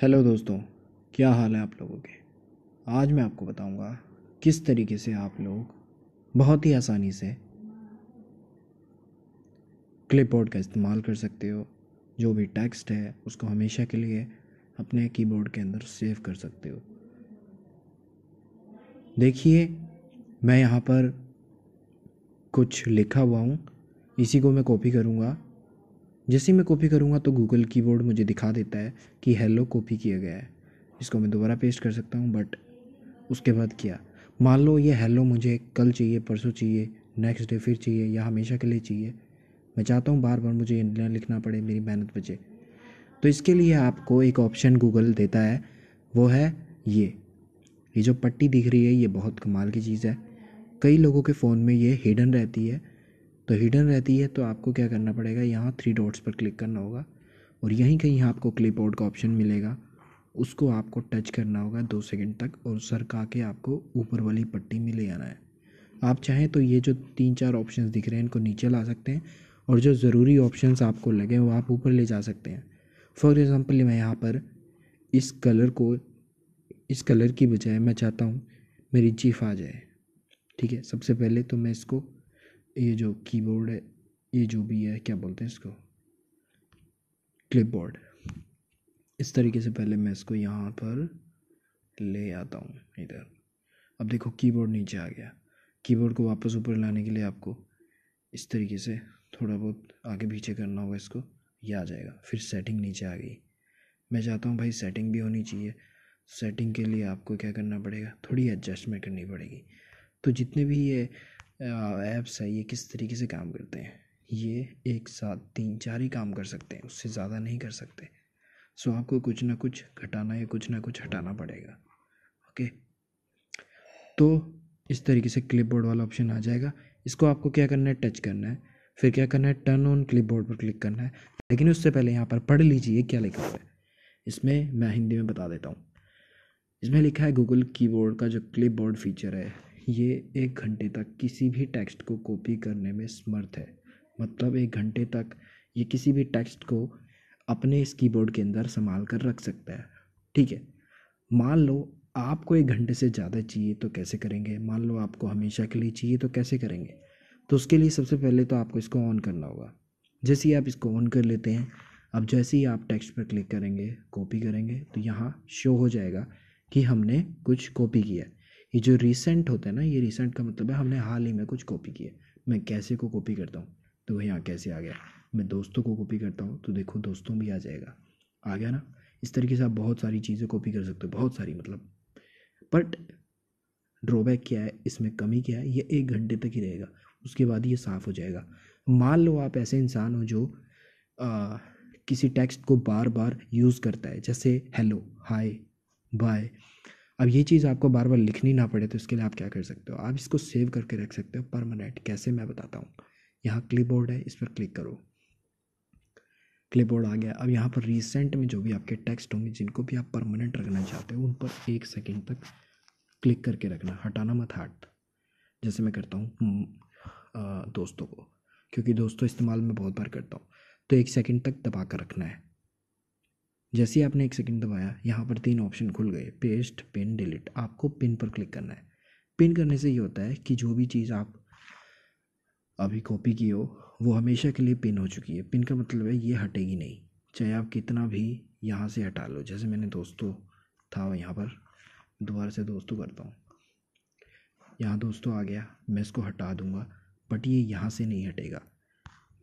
hello दोस्तों क्या हाल है आप लोगों के आज मैं आपको बताऊंगा किस तरीके से आप लोग बहुत ही आसानी से बोर्ड का इस्तेमाल कर सकते हो जो भी टेक्स्ट है उसको हमेशा के लिए अपने कीबोर्ड के अंदर सेव कर सकते हो देखिए मैं यहाँ पर कुछ लिखा हुआ हूँ इसी को मैं कॉपी करूँगा जैसे ही मैं कॉपी करूँगा तो गूगल कीबोर्ड मुझे दिखा देता है कि हेलो कॉपी किया गया है इसको मैं दोबारा पेस्ट कर सकता हूँ बट उसके बाद क्या मान लो ये हेलो मुझे कल चाहिए परसों चाहिए नेक्स्ट डे फिर चाहिए या हमेशा के लिए चाहिए मैं चाहता हूँ बार बार मुझे न लिखना पड़े मेरी मेहनत बचे तो इसके लिए आपको एक ऑप्शन गूगल देता है वो है ये ये जो पट्टी दिख रही है ये बहुत कमाल की चीज़ है कई लोगों के फ़ोन में ये हिडन रहती है तो हिडन रहती है तो आपको क्या करना पड़ेगा यहाँ थ्री डॉट्स पर क्लिक करना होगा और यहीं कहीं आपको क्लिपबोर्ड का ऑप्शन मिलेगा उसको आपको टच करना होगा दो सेकंड तक और सरका के आपको ऊपर वाली पट्टी में ले आना है आप चाहें तो ये जो तीन चार ऑप्शंस दिख रहे हैं इनको नीचे ला सकते हैं और जो ज़रूरी ऑप्शंस आपको लगे वो आप ऊपर ले जा सकते हैं फॉर एग्ज़ाम्पल मैं यहाँ पर इस कलर को इस कलर की बजाय मैं चाहता हूँ मेरी चीफ आ जाए ठीक है सबसे पहले तो मैं इसको ये जो कीबोर्ड है ये जो भी है क्या बोलते हैं इसको क्लिपबोर्ड इस तरीके से पहले मैं इसको यहाँ पर ले आता हूँ इधर अब देखो कीबोर्ड नीचे आ गया कीबोर्ड को वापस ऊपर लाने के लिए आपको इस तरीके से थोड़ा बहुत आगे पीछे करना होगा इसको ये आ जाएगा फिर सेटिंग नीचे आ गई मैं चाहता हूँ भाई सेटिंग भी होनी चाहिए सेटिंग के लिए आपको क्या करना पड़ेगा थोड़ी एडजस्टमेंट करनी पड़ेगी तो जितने भी ये ऐप्स है ये किस तरीके से काम करते हैं ये एक साथ तीन चार ही काम कर सकते हैं उससे ज़्यादा नहीं कर सकते सो आपको कुछ ना कुछ घटाना या कुछ ना कुछ हटाना पड़ेगा ओके तो इस तरीके से बोर्ड वाला ऑप्शन आ जाएगा इसको आपको क्या करना है टच करना है फिर क्या करना है टर्न ऑन बोर्ड पर क्लिक करना है लेकिन उससे पहले यहाँ पर पढ़ लीजिए क्या लिखा हुआ है इसमें मैं हिंदी में बता देता हूँ इसमें लिखा है गूगल कीबोर्ड का जो बोर्ड फीचर है ये एक घंटे तक किसी भी टेक्स्ट को कॉपी करने में समर्थ है मतलब एक घंटे तक ये किसी भी टेक्स्ट को अपने इस कीबोर्ड के अंदर संभाल कर रख सकता है ठीक है मान लो आपको एक घंटे से ज़्यादा चाहिए तो कैसे करेंगे मान लो आपको हमेशा के लिए चाहिए तो कैसे करेंगे तो उसके लिए सबसे पहले तो आपको इसको ऑन करना होगा जैसे ही आप इसको ऑन कर लेते हैं अब जैसे ही आप टेक्स्ट पर क्लिक करेंगे कॉपी करेंगे तो यहाँ शो हो जाएगा कि हमने कुछ कॉपी किया ये जो रिसेंट होता है ना ये रिसेंट का मतलब है हमने हाल ही में कुछ कॉपी किया मैं कैसे को कॉपी करता हूँ तो वह यहाँ कैसे आ गया मैं दोस्तों को कॉपी करता हूँ तो देखो दोस्तों भी आ जाएगा आ गया ना इस तरीके से आप बहुत सारी चीज़ें कॉपी कर सकते हो बहुत सारी मतलब बट ड्रॉबैक क्या है इसमें कमी क्या है ये एक घंटे तक ही रहेगा उसके बाद ये साफ़ हो जाएगा मान लो आप ऐसे इंसान हो जो आ, किसी टेक्स्ट को बार बार यूज़ करता है जैसे हेलो हाय बाय अब ये चीज़ आपको बार बार लिखनी ना पड़े तो इसके लिए आप क्या कर सकते हो आप इसको सेव करके रख सकते हो परमानेंट कैसे मैं बताता हूँ यहाँ क्लिप है इस पर क्लिक करो क्लिप आ गया अब यहाँ पर रिसेंट में जो भी आपके टेक्स्ट होंगे जिनको भी आप परमानेंट रखना चाहते हो उन पर एक सेकेंड तक क्लिक करके रखना हटाना मत हट जैसे मैं करता हूँ हम्म, दोस्तों को क्योंकि दोस्तों इस्तेमाल में बहुत बार करता हूँ तो एक सेकेंड तक दबा कर रखना है जैसे ही आपने एक सेकंड दबाया यहाँ पर तीन ऑप्शन खुल गए पेस्ट पिन डिलीट आपको पिन पर क्लिक करना है पिन करने से ये होता है कि जो भी चीज़ आप अभी कॉपी की हो वो हमेशा के लिए पिन हो चुकी है पिन का मतलब है ये हटेगी नहीं चाहे आप कितना भी यहाँ से हटा लो जैसे मैंने दोस्तों था यहाँ पर दोबारा से दोस्तों करता हूँ यहाँ दोस्तों आ गया मैं इसको हटा दूँगा बट ये यहाँ से नहीं हटेगा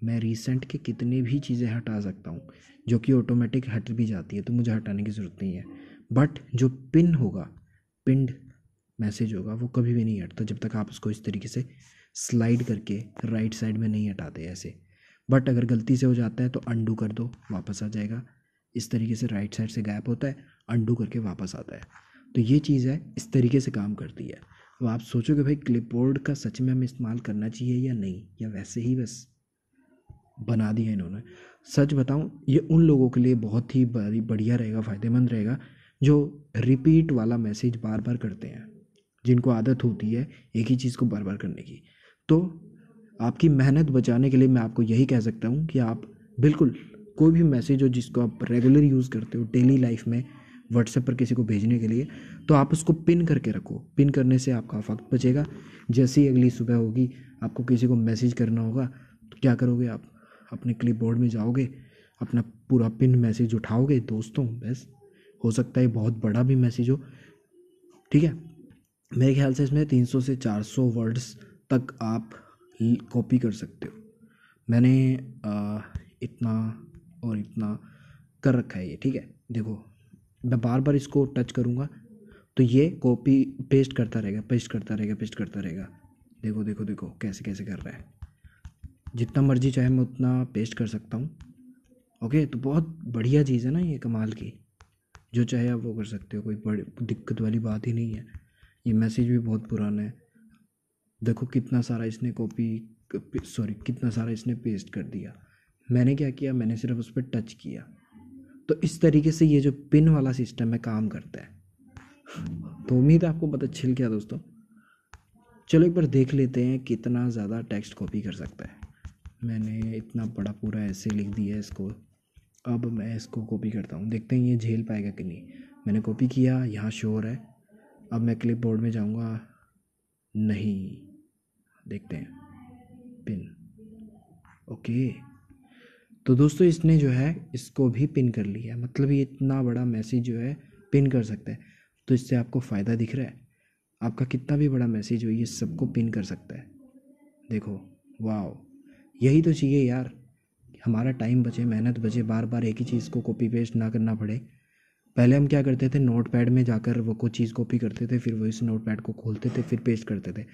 मैं रिसेंट के कितने भी चीज़ें हटा सकता हूँ जो कि ऑटोमेटिक हट भी जाती है तो मुझे हटाने की ज़रूरत नहीं है बट जो पिन होगा पिंड मैसेज होगा वो कभी भी नहीं हटता जब तक आप उसको इस तरीके से स्लाइड करके राइट साइड में नहीं हटाते ऐसे बट अगर गलती से हो जाता है तो अंडू कर दो वापस आ जाएगा इस तरीके से राइट साइड से गैप होता है अंडू करके वापस आता है तो ये चीज़ है इस तरीके से काम करती है अब आप सोचोगे भाई क्लिपबोर्ड का सच में हमें इस्तेमाल करना चाहिए या नहीं या वैसे ही बस बना दिया इन्होंने सच बताऊं ये उन लोगों के लिए बहुत ही बड़ी बढ़िया रहेगा फ़ायदेमंद रहेगा जो रिपीट वाला मैसेज बार बार करते हैं जिनको आदत होती है एक ही चीज़ को बार बार करने की तो आपकी मेहनत बचाने के लिए मैं आपको यही कह सकता हूँ कि आप बिल्कुल कोई भी मैसेज हो जिसको आप रेगुलर यूज़ करते हो डेली लाइफ में व्हाट्सएप पर किसी को भेजने के लिए तो आप उसको पिन करके रखो पिन करने से आपका वक्त बचेगा जैसे ही अगली सुबह होगी आपको किसी को मैसेज करना होगा तो क्या करोगे आप अपने क्लिपबोर्ड में जाओगे अपना पूरा पिन मैसेज उठाओगे दोस्तों बस हो सकता है बहुत बड़ा भी मैसेज हो ठीक है मेरे ख्याल से इसमें 300 से 400 वर्ड्स तक आप कॉपी कर सकते हो मैंने आ, इतना और इतना कर रखा है ये ठीक है देखो मैं बार बार इसको टच करूँगा तो ये कॉपी पेस्ट करता रहेगा पेस्ट करता रहेगा पेस्ट करता रहेगा देखो देखो देखो कैसे कैसे कर रहा है जितना मर्जी चाहे मैं उतना पेस्ट कर सकता हूँ ओके तो बहुत बढ़िया चीज़ है ना ये कमाल की जो चाहे आप वो कर सकते हो कोई बड़ी दिक्कत वाली बात ही नहीं है ये मैसेज भी बहुत पुराना है देखो कितना सारा इसने कॉपी सॉरी कितना सारा इसने पेस्ट कर दिया मैंने क्या किया मैंने सिर्फ उस पर टच किया तो इस तरीके से ये जो पिन वाला सिस्टम है काम करता है तो उम्मीद है आपको पता छिल गया दोस्तों चलो एक बार देख लेते हैं कितना ज़्यादा टेक्स्ट कॉपी कर सकता है मैंने इतना बड़ा पूरा ऐसे लिख दिया है इसको अब मैं इसको कॉपी करता हूँ देखते हैं ये झेल पाएगा कि नहीं मैंने कॉपी किया यहाँ शोर है अब मैं क्लिप बोर्ड में जाऊँगा नहीं देखते हैं पिन ओके तो दोस्तों इसने जो है इसको भी पिन कर लिया मतलब ये इतना बड़ा मैसेज जो है पिन कर सकता है तो इससे आपको फ़ायदा दिख रहा है आपका कितना भी बड़ा मैसेज हो ये सबको पिन कर सकता है देखो वाह यही तो चाहिए यार हमारा टाइम बचे मेहनत बचे बार बार एक ही चीज़ को कॉपी पेस्ट ना करना पड़े पहले हम क्या करते थे नोट पैड में जाकर वो कुछ चीज़ कॉपी करते थे फिर वो इस नोट पैड को खोलते थे फिर पेस्ट करते थे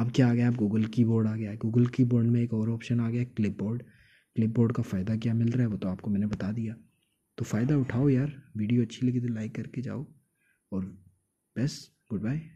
अब क्या आ गया अब गूगल बोर्ड आ गया है गूगल बोर्ड में एक और ऑप्शन आ गया क्लिप बोर्ड क्लिप बोर्ड का फ़ायदा क्या मिल रहा है वो तो आपको मैंने बता दिया तो फ़ायदा उठाओ यार वीडियो अच्छी लगी तो लाइक करके जाओ और बस गुड बाय